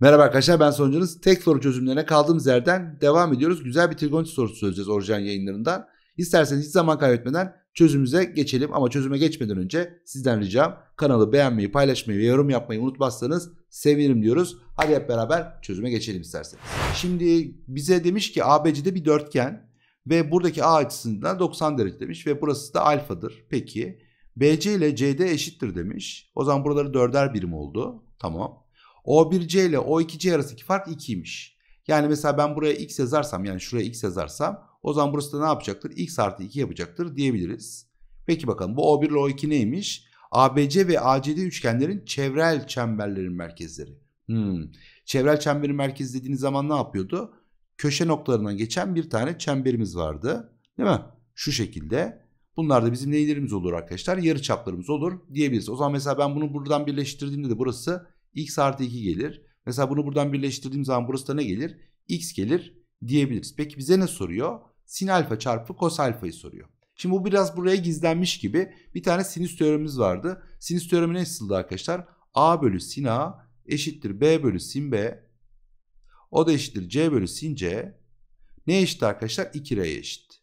Merhaba arkadaşlar ben sonucunuz. Tek soru çözümlerine kaldığımız yerden devam ediyoruz. Güzel bir trigonometri sorusu söyleyeceğiz orijinal yayınlarından. İsterseniz hiç zaman kaybetmeden çözümüze geçelim. Ama çözüme geçmeden önce sizden ricam kanalı beğenmeyi, paylaşmayı ve yorum yapmayı unutmazsanız sevinirim diyoruz. Hadi hep beraber çözüme geçelim isterseniz. Şimdi bize demiş ki ABC'de bir dörtgen ve buradaki A açısından 90 derece demiş ve burası da alfadır. Peki BC ile CD eşittir demiş. O zaman buraları dörder birim oldu. Tamam. O1C ile O2C arasındaki fark 2'ymiş. Yani mesela ben buraya x yazarsam yani şuraya x yazarsam o zaman burası da ne yapacaktır? x artı 2 yapacaktır diyebiliriz. Peki bakalım bu O1 ile O2 neymiş? ABC ve ACD üçgenlerin çevrel çemberlerin merkezleri. Hmm. Çevrel çemberin merkezi dediğiniz zaman ne yapıyordu? Köşe noktalarından geçen bir tane çemberimiz vardı. Değil mi? Şu şekilde. Bunlar da bizim neylerimiz olur arkadaşlar? Yarı çaplarımız olur diyebiliriz. O zaman mesela ben bunu buradan birleştirdiğimde de burası x artı 2 gelir. Mesela bunu buradan birleştirdiğim zaman burası da ne gelir? x gelir diyebiliriz. Peki bize ne soruyor? Sin alfa çarpı kos alfayı soruyor. Şimdi bu biraz buraya gizlenmiş gibi bir tane sinüs teoremimiz vardı. Sinüs teoremi ne nasıldı arkadaşlar? A bölü sin A eşittir B bölü sin B. O da eşittir C bölü sin C. Ne eşit arkadaşlar? 2 r eşit.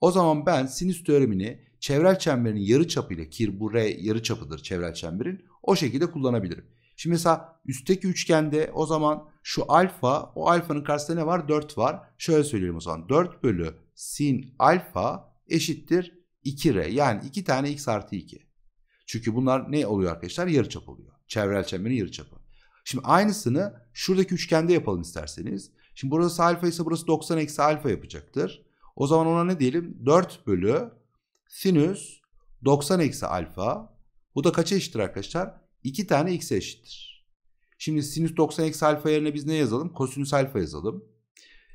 O zaman ben sinüs teoremini çevrel çemberin yarı çapıyla ki bu R yarı çapıdır çevrel çemberin o şekilde kullanabilirim. Şimdi mesela üstteki üçgende o zaman şu alfa o alfanın karşısında ne var? 4 var. Şöyle söyleyeyim o zaman 4 bölü sin alfa eşittir 2r yani 2 tane x artı 2. Çünkü bunlar ne oluyor arkadaşlar? Yarıçap oluyor. Çevrel çemberin yarıçapı. Şimdi aynısını şuradaki üçgende yapalım isterseniz. Şimdi burası alfa ise burası 90 eksi alfa yapacaktır. O zaman ona ne diyelim? 4 bölü sinüs 90 eksi alfa. Bu da kaça eşittir arkadaşlar? 2 tane x eşittir. Şimdi sinüs 90 eksi alfa yerine biz ne yazalım? Kosinüs alfa yazalım.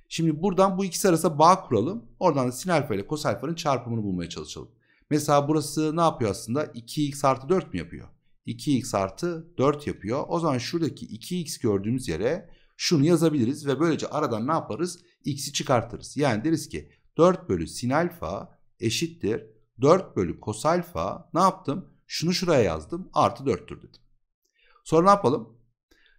Şimdi buradan bu ikisi arasında bağ kuralım. Oradan da sin alfa ile kos alfanın çarpımını bulmaya çalışalım. Mesela burası ne yapıyor aslında? 2x artı 4 mi yapıyor? 2x artı 4 yapıyor. O zaman şuradaki 2x gördüğümüz yere şunu yazabiliriz ve böylece aradan ne yaparız? x'i çıkartırız. Yani deriz ki 4 bölü sin alfa eşittir. 4 bölü kos alfa ne yaptım? Şunu şuraya yazdım. Artı 4'tür dedim. Sonra ne yapalım?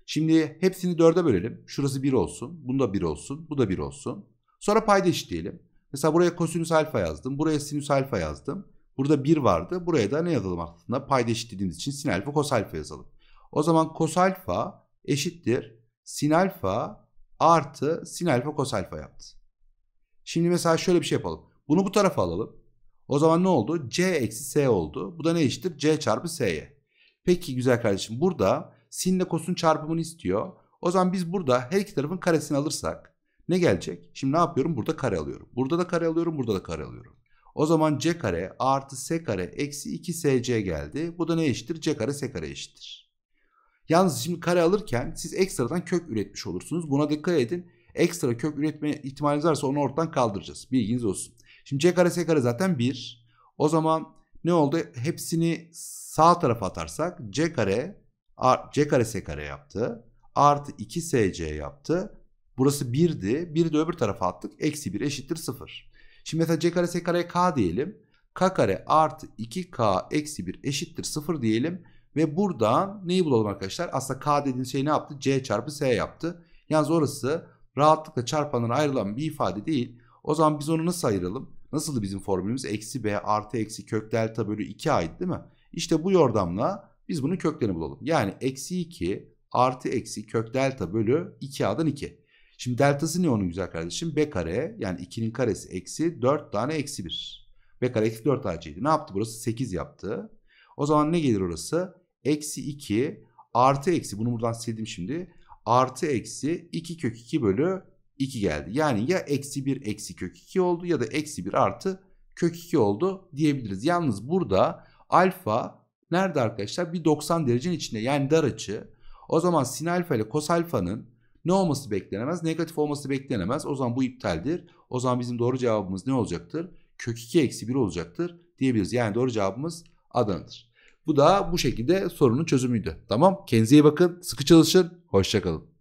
Şimdi hepsini 4'e bölelim. Şurası 1 olsun. Bunda 1 olsun. Bu da 1 olsun. Sonra payda eşitleyelim. Mesela buraya kosinüs alfa yazdım. Buraya sinüs alfa yazdım. Burada 1 vardı. Buraya da ne yazalım aslında? Payda eşitlediğimiz için sin alfa kos alfa yazalım. O zaman kos alfa eşittir. Sin alfa artı sin alfa kos alfa yaptı. Şimdi mesela şöyle bir şey yapalım. Bunu bu tarafa alalım. O zaman ne oldu? C eksi S oldu. Bu da ne eşittir? C çarpı S'ye. Peki güzel kardeşim burada sin ile kosun çarpımını istiyor. O zaman biz burada her iki tarafın karesini alırsak ne gelecek? Şimdi ne yapıyorum? Burada kare alıyorum. Burada da kare alıyorum. Burada da kare alıyorum. O zaman C kare artı S kare eksi 2SC geldi. Bu da ne eşittir? C kare S kare eşittir. Yalnız şimdi kare alırken siz ekstradan kök üretmiş olursunuz. Buna dikkat edin. Ekstra kök üretme ihtimaliniz varsa onu ortadan kaldıracağız. Bilginiz olsun. Şimdi c kare kare zaten 1. O zaman ne oldu? Hepsini sağ tarafa atarsak c kare c kare s kare yaptı. Artı 2sc yaptı. Burası 1'di. 1'i de öbür tarafa attık. Eksi 1 eşittir 0. Şimdi mesela c kare s kareye k diyelim. k kare artı 2k eksi 1 eşittir 0 diyelim. Ve buradan neyi bulalım arkadaşlar? Aslında k dediğin şey ne yaptı? c çarpı s yaptı. Yalnız orası rahatlıkla çarpanlara ayrılan bir ifade değil. O zaman biz onu nasıl ayıralım? Nasıldı bizim formülümüz? Eksi b artı eksi kök delta bölü 2 ait değil mi? İşte bu yordamla biz bunun köklerini bulalım. Yani eksi 2 artı eksi kök delta bölü 2a'dan 2. Şimdi deltası ne onun güzel kardeşim? B kare yani 2'nin karesi eksi 4 tane eksi 1. B kare eksi 4 AC'ydi. Ne yaptı burası? 8 yaptı. O zaman ne gelir orası? Eksi 2 artı eksi bunu buradan sildim şimdi. Artı eksi 2 kök 2 bölü 2 geldi. Yani ya eksi 1 eksi kök 2 oldu ya da eksi 1 artı kök 2 oldu diyebiliriz. Yalnız burada alfa nerede arkadaşlar? Bir 90 derecenin içinde yani dar açı. O zaman sin alfa ile kos alfanın ne olması beklenemez? Negatif olması beklenemez. O zaman bu iptaldir. O zaman bizim doğru cevabımız ne olacaktır? Kök 2 eksi 1 olacaktır diyebiliriz. Yani doğru cevabımız Adana'dır. Bu da bu şekilde sorunun çözümüydü. Tamam kendinize iyi bakın sıkı çalışın hoşçakalın.